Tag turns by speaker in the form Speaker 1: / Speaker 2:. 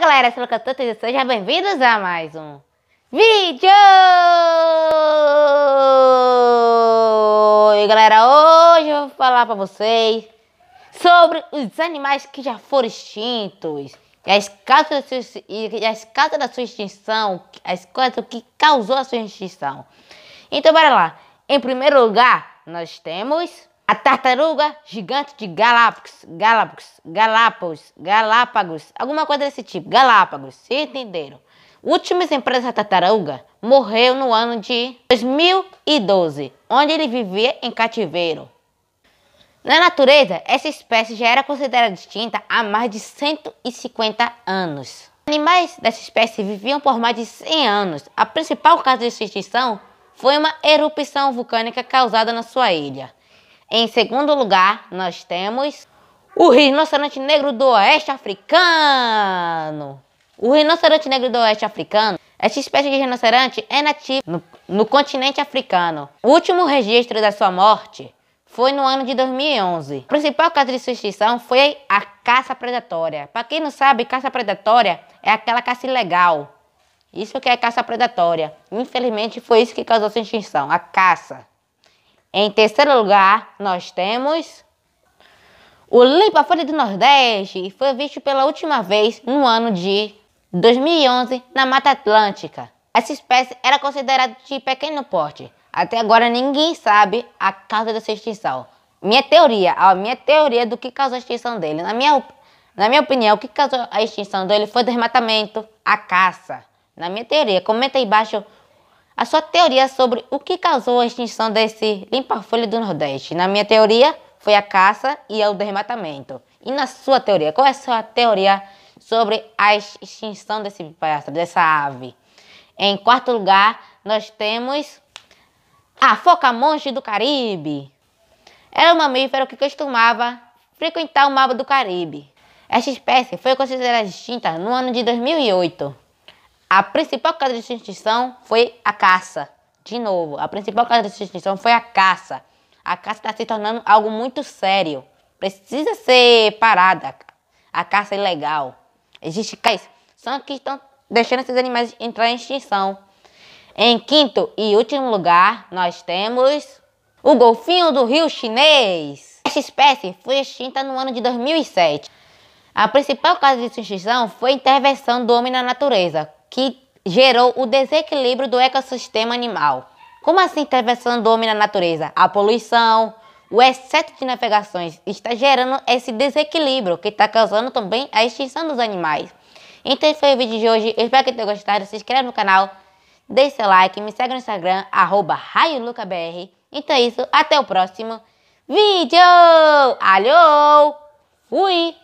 Speaker 1: galera, sou o Locator, sejam bem-vindos a mais um vídeo! E galera, hoje eu vou falar pra vocês sobre os animais que já foram extintos e as causas da sua, e as causas da sua extinção, as coisas que causou a sua extinção. Então, bora lá. Em primeiro lugar, nós temos tartaruga gigante de Galápagos, Galápagos, Galápagos, Galápagos, alguma coisa desse tipo, Galápagos, se entenderam? Última empresa tartaruga morreu no ano de 2012, onde ele vivia em cativeiro. Na natureza, essa espécie já era considerada extinta há mais de 150 anos. Animais dessa espécie viviam por mais de 100 anos. A principal causa de extinção foi uma erupção vulcânica causada na sua ilha. Em segundo lugar, nós temos o rinoceronte negro do oeste africano. O rinoceronte negro do oeste africano esta espécie de rinoceronte é nativa no, no, continente africano. O último registro da sua morte foi no ano de 2011. O principal causa de sua extinção foi a caça predatória. Para quem não sabe, caça predatória é aquela caça ilegal. Isso que é caça predatória. Infelizmente foi isso que causou sua extinção, a caça. Em terceiro lugar, nós temos o Limpa Folha do Nordeste foi visto pela última vez no ano de 2011 na Mata Atlântica. Essa espécie era considerada de pequeno porte. Até agora ninguém sabe a causa dessa extinção. Minha teoria, a minha teoria do que causou a extinção dele. Na minha, na minha opinião, o que causou a extinção dele foi o desmatamento, a caça. Na minha teoria, comenta aí embaixo a sua teoria sobre o que causou a extinção desse limpa-folha do Nordeste. Na minha teoria, foi a caça e o desmatamento. E na sua teoria, qual é a sua teoria sobre a extinção desse pássaro, dessa ave? Em quarto lugar, nós temos a foca-monge do Caribe. Era um mamífero que costumava frequentar o mar do Caribe. Esta espécie foi considerada extinta no ano de 2008. A principal causa de extinção foi a caça. De novo, a principal causa de extinção foi a caça. A caça está se tornando algo muito sério. Precisa ser parada. A caça é ilegal. Existem cães são que estão deixando esses animais entrar em extinção. Em quinto e último lugar, nós temos o golfinho do rio chinês. Esta espécie foi extinta no ano de 2007. A principal causa de extinção foi a intervenção do homem na natureza, que gerou o desequilíbrio do ecossistema animal. Como assim intervenção do homem na natureza? A poluição, o excesso de navegações está gerando esse desequilíbrio que está causando também a extinção dos animais. Então esse foi o vídeo de hoje, espero que tenham gostado, se inscreve no canal, deixe seu like, me segue no Instagram, arroba raiolucabr. Então é isso, até o próximo vídeo! Alô! Fui!